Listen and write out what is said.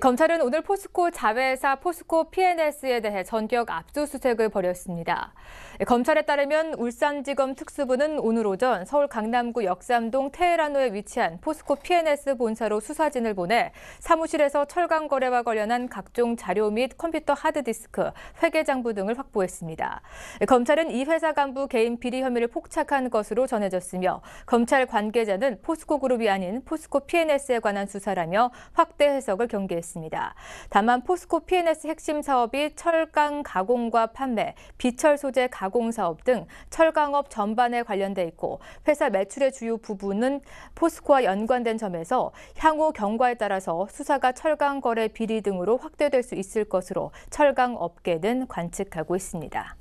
검찰은 오늘 포스코 자회사 포스코 PNS에 대해 전격 압수수색을 벌였습니다. 검찰에 따르면 울산지검 특수부는 오늘 오전 서울 강남구 역삼동 테헤란로에 위치한 포스코 PNS 본사로 수사진을 보내 사무실에서 철강 거래와 관련한 각종 자료 및 컴퓨터 하드디스크, 회계장부 등을 확보했습니다. 검찰은 이 회사 간부 개인 비리 혐의를 폭착한 것으로 전해졌으며 검찰 관계자는 포스코 그룹이 아닌 포스코 PNS에 관한 수사라며 확대 해석을 경계 발표했습니다. 다만 포스코 PNS 핵심 사업이 철강 가공과 판매, 비철 소재 가공 사업 등 철강업 전반에 관련돼 있고 회사 매출의 주요 부분은 포스코와 연관된 점에서 향후 경과에 따라서 수사가 철강 거래 비리 등으로 확대될 수 있을 것으로 철강 업계는 관측하고 있습니다.